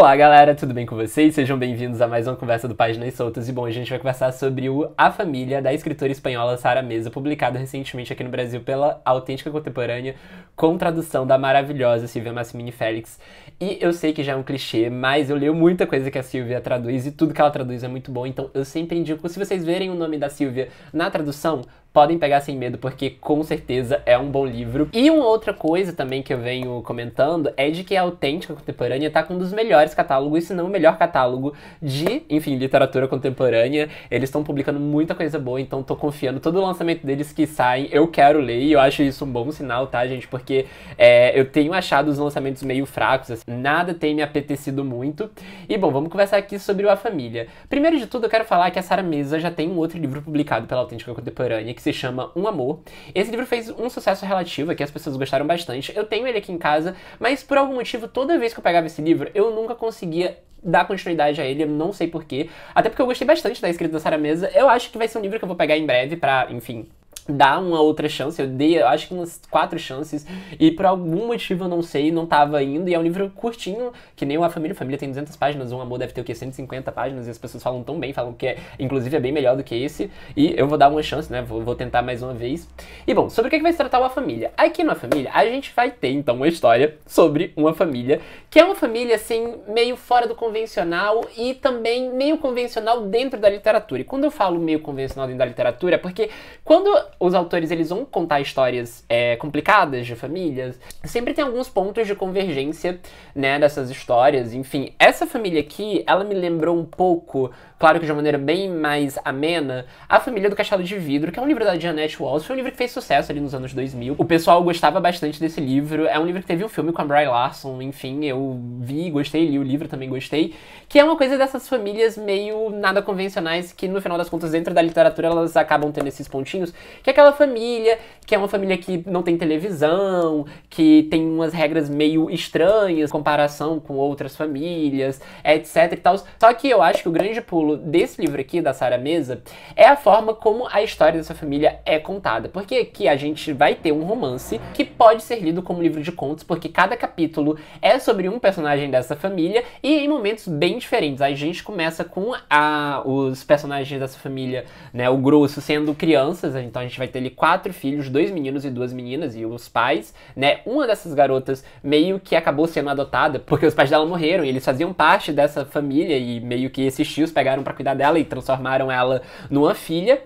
Olá, galera, tudo bem com vocês? Sejam bem-vindos a mais uma conversa do Páginas Soltas. E bom, a gente vai conversar sobre o A Família da escritora espanhola Sara Mesa, publicado recentemente aqui no Brasil pela Autêntica Contemporânea, com tradução da maravilhosa Silvia Massimini Félix. E eu sei que já é um clichê, mas eu leio muita coisa que a Silvia traduz e tudo que ela traduz é muito bom, então eu sempre indico, se vocês verem o nome da Silvia na tradução, podem pegar sem medo, porque com certeza é um bom livro. E uma outra coisa também que eu venho comentando é de que a Autêntica Contemporânea tá com um dos melhores catálogos, se não o melhor catálogo de, enfim, literatura contemporânea. Eles estão publicando muita coisa boa, então tô confiando. Todo o lançamento deles que saem, eu quero ler e eu acho isso um bom sinal, tá, gente? Porque é, eu tenho achado os lançamentos meio fracos, assim, nada tem me apetecido muito. E bom, vamos conversar aqui sobre o A Família. Primeiro de tudo, eu quero falar que a Sara Mesa já tem um outro livro publicado pela Autêntica Contemporânea, que se chama Um Amor. Esse livro fez um sucesso relativo aqui, as pessoas gostaram bastante. Eu tenho ele aqui em casa, mas por algum motivo, toda vez que eu pegava esse livro, eu nunca conseguia dar continuidade a ele, eu não sei porquê. Até porque eu gostei bastante da escrita da Sara Mesa. Eu acho que vai ser um livro que eu vou pegar em breve pra, enfim, dar uma outra chance. Eu dei, eu acho que umas quatro chances. E por algum motivo eu não sei, não tava indo. E é um livro curtinho, que nem o A Família. A Família tem 200 páginas. Um Amor deve ter o quê? 150 páginas. E as pessoas falam tão bem, falam que é, inclusive é bem melhor do que esse. E eu vou dar uma chance, né? Vou, vou tentar mais uma vez. E bom, sobre o que, que vai se tratar o A Família? Aqui no A Família, a gente vai ter então uma história sobre uma família, que é uma família assim, meio fora do convencional e também meio convencional dentro da literatura. E quando eu falo meio convencional dentro da literatura, é porque quando os autores eles vão contar histórias é, complicadas de famílias. Sempre tem alguns pontos de convergência, né, dessas histórias. Enfim, essa família aqui, ela me lembrou um pouco, claro que de uma maneira bem mais amena, a família do Castelo de Vidro, que é um livro da Janet Wallace Foi um livro que fez sucesso ali nos anos 2000. O pessoal gostava bastante desse livro. É um livro que teve um filme com a Bry Larson. Enfim, eu vi, gostei, li o livro, também gostei. Que é uma coisa dessas famílias meio nada convencionais que no final das contas dentro da literatura elas acabam tendo esses pontinhos que é aquela família que é uma família que não tem televisão, que tem umas regras meio estranhas, comparação com outras famílias, etc e tal. Só que eu acho que o grande pulo desse livro aqui, da Sara Mesa, é a forma como a história dessa família é contada. Porque aqui a gente vai ter um romance que pode ser lido como livro de contos, porque cada capítulo é sobre um personagem dessa família e em momentos bem diferentes. A gente começa com a, os personagens dessa família, né, o grosso sendo crianças, então a gente gente vai ter ali quatro filhos, dois meninos e duas meninas e os pais, né? Uma dessas garotas meio que acabou sendo adotada porque os pais dela morreram e eles faziam parte dessa família e meio que esses tios pegaram para cuidar dela e transformaram ela numa filha.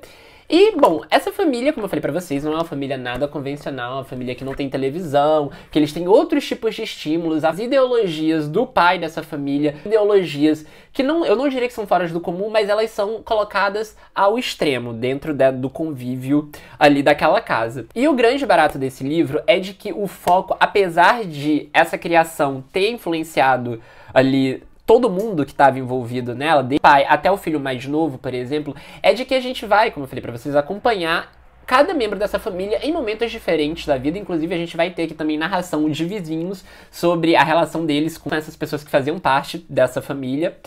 E, bom, essa família, como eu falei para vocês, não é uma família nada convencional, é uma família que não tem televisão, que eles têm outros tipos de estímulos, as ideologias do pai dessa família, ideologias que não, eu não diria que são fora do comum, mas elas são colocadas ao extremo dentro da, do convívio ali daquela casa. E o grande barato desse livro é de que o foco, apesar de essa criação ter influenciado ali todo mundo que estava envolvido nela, de pai até o filho mais novo, por exemplo, é de que a gente vai, como eu falei para vocês, acompanhar cada membro dessa família em momentos diferentes da vida. Inclusive, a gente vai ter aqui também narração de vizinhos sobre a relação deles com essas pessoas que faziam parte dessa família.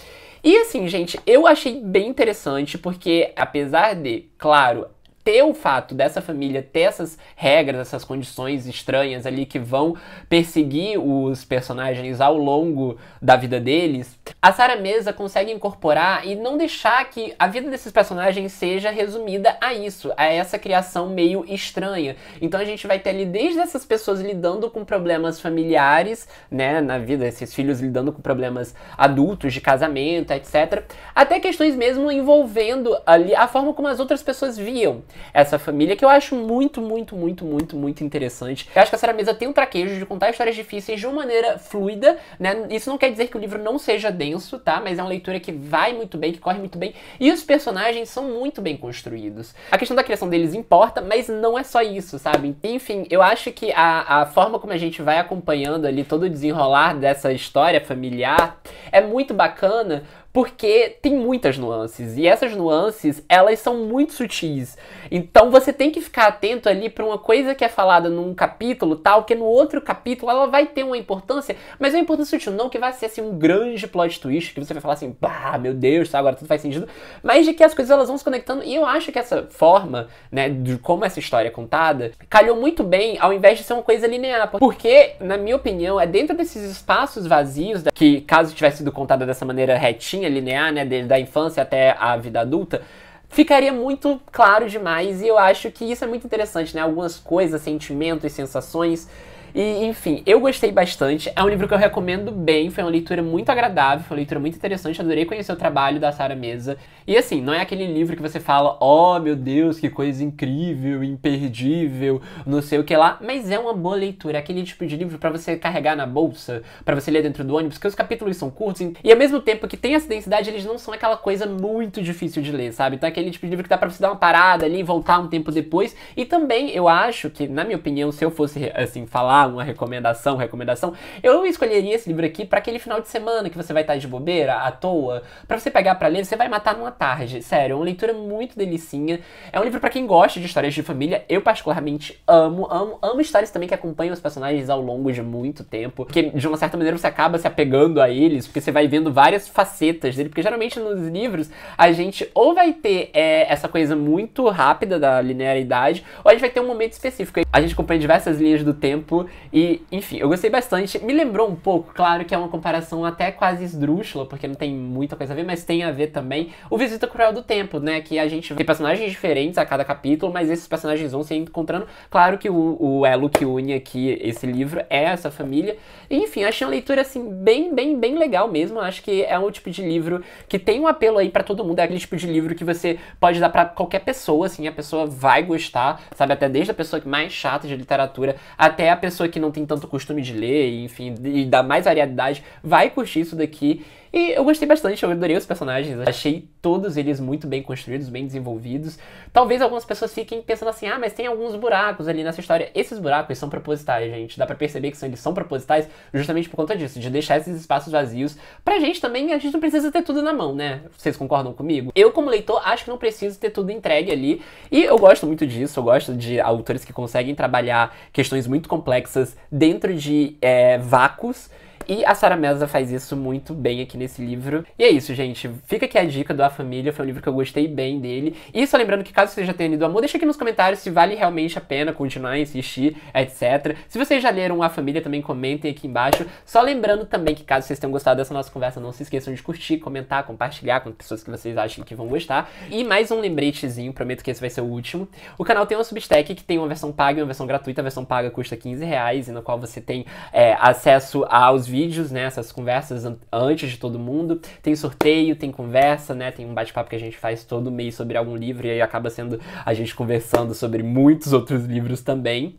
E assim, gente, eu achei bem interessante porque, apesar de, claro, ter o fato dessa família ter essas regras, essas condições estranhas ali que vão perseguir os personagens ao longo da vida deles, a Sarah Mesa consegue incorporar e não deixar que a vida desses personagens seja resumida a isso, a essa criação meio estranha. Então a gente vai ter ali desde essas pessoas lidando com problemas familiares, né, na vida, esses filhos lidando com problemas adultos, de casamento, etc, até questões mesmo envolvendo ali a forma como as outras pessoas viam essa família, que eu acho muito, muito, muito, muito, muito interessante. Eu acho que a Sarah Mesa tem um traquejo de contar histórias difíceis de uma maneira fluida, né? Isso não quer dizer que o livro não seja denso, tá? Mas é uma leitura que vai muito bem, que corre muito bem, e os personagens são muito bem construídos. A questão da criação deles importa, mas não é só isso, sabe? Enfim, eu acho que a, a forma como a gente vai acompanhando ali todo o desenrolar dessa história familiar é muito bacana, porque tem muitas nuances e essas nuances elas são muito sutis. Então você tem que ficar atento ali para uma coisa que é falada num capítulo tal que no outro capítulo ela vai ter uma importância, mas é uma importância sutil, não que vai ser assim um grande plot twist que você vai falar assim, pá, meu Deus, tá, agora tudo faz sentido, mas de que as coisas elas vão se conectando e eu acho que essa forma, né, de como essa história é contada, calhou muito bem ao invés de ser uma coisa linear, porque na minha opinião é dentro desses espaços vazios que caso tivesse sido contada dessa maneira retinha linha linear, né, da infância até a vida adulta, ficaria muito claro demais e eu acho que isso é muito interessante, né? Algumas coisas, sentimentos, sensações e, enfim, eu gostei bastante. É um livro que eu recomendo bem, foi uma leitura muito agradável, foi uma leitura muito interessante. Adorei conhecer o trabalho da Sara Mesa. E assim, não é aquele livro que você fala, oh meu Deus, que coisa incrível, imperdível, não sei o que lá, mas é uma boa leitura, é aquele tipo de livro para você carregar na bolsa, para você ler dentro do ônibus, porque os capítulos são curtos e ao mesmo tempo que tem essa densidade, eles não são aquela coisa muito difícil de ler, sabe? Então é aquele tipo de livro que dá pra você dar uma parada ali, voltar um tempo depois. E também eu acho que, na minha opinião, se eu fosse, assim, falar uma recomendação, recomendação. Eu escolheria esse livro aqui para aquele final de semana que você vai estar tá de bobeira, à toa, para você pegar para ler, você vai matar numa tarde. Sério, é uma leitura muito delicinha. É um livro para quem gosta de histórias de família. Eu particularmente amo, amo, amo histórias também que acompanham os personagens ao longo de muito tempo, que de uma certa maneira você acaba se apegando a eles, porque você vai vendo várias facetas dele, porque geralmente nos livros a gente ou vai ter é, essa coisa muito rápida da linearidade, ou a gente vai ter um momento específico. A gente acompanha diversas linhas do tempo e, enfim, eu gostei bastante. Me lembrou um pouco, claro que é uma comparação até quase esdrúxula, porque não tem muita coisa a ver, mas tem a ver também o Visita Cruel do Tempo, né? Que a gente tem personagens diferentes a cada capítulo, mas esses personagens vão se encontrando. Claro que o, o elo que une aqui esse livro é essa família. E, enfim, achei uma leitura assim bem, bem, bem legal mesmo. Acho que é um tipo de livro que tem um apelo aí para todo mundo. É aquele tipo de livro que você pode dar para qualquer pessoa, assim, a pessoa vai gostar, sabe? Até desde a pessoa mais chata de literatura até a pessoa pessoa que não tem tanto costume de ler, enfim, e dá mais variedade, vai curtir isso daqui. E eu gostei bastante, eu adorei os personagens, achei todos eles muito bem construídos, bem desenvolvidos. Talvez algumas pessoas fiquem pensando assim: ah, mas tem alguns buracos ali nessa história. Esses buracos são propositais, gente. Dá pra perceber que são, eles são propositais justamente por conta disso, de deixar esses espaços vazios. Pra gente também, a gente não precisa ter tudo na mão, né? Vocês concordam comigo? Eu, como leitor, acho que não preciso ter tudo entregue ali. E eu gosto muito disso, eu gosto de autores que conseguem trabalhar questões muito complexas dentro de é, vácuos. E a Sara Melza faz isso muito bem aqui nesse livro. E é isso, gente. Fica aqui a dica do A Família, foi um livro que eu gostei bem dele. E só lembrando que caso você já tenha lido Amor, deixa aqui nos comentários se vale realmente a pena continuar, insistir, etc. Se vocês já leram A Família, também comentem aqui embaixo. Só lembrando também que caso vocês tenham gostado dessa nossa conversa, não se esqueçam de curtir, comentar, compartilhar com pessoas que vocês acham que vão gostar. E mais um lembretezinho, prometo que esse vai ser o último. O canal tem uma Substack que tem uma versão paga e uma versão gratuita. A versão paga custa 15 reais, e na qual você tem é, acesso aos vídeos vídeos, né? Essas conversas antes de todo mundo. Tem sorteio, tem conversa, né? Tem um bate-papo que a gente faz todo mês sobre algum livro e aí acaba sendo a gente conversando sobre muitos outros livros também.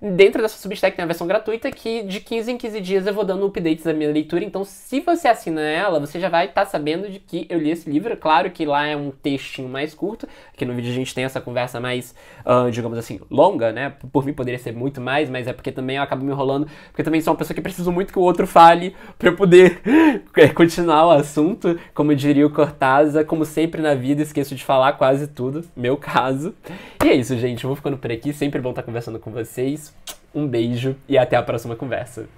Dentro dessa Substack tem a versão gratuita que de 15 em 15 dias eu vou dando updates da minha leitura. Então, se você assina ela, você já vai estar tá sabendo de que eu li esse livro. Claro que lá é um textinho mais curto, que no vídeo a gente tem essa conversa mais, uh, digamos assim, longa, né? Por mim poderia ser muito mais, mas é porque também eu acabo me enrolando, porque também sou uma pessoa que preciso muito que o outro fale para eu poder é, continuar o assunto. Como diria o Cortaza, como sempre na vida, esqueço de falar quase tudo, meu caso. E é isso, gente. Eu vou ficando por aqui. Sempre bom estar tá conversando com vocês. Um beijo e até a próxima conversa.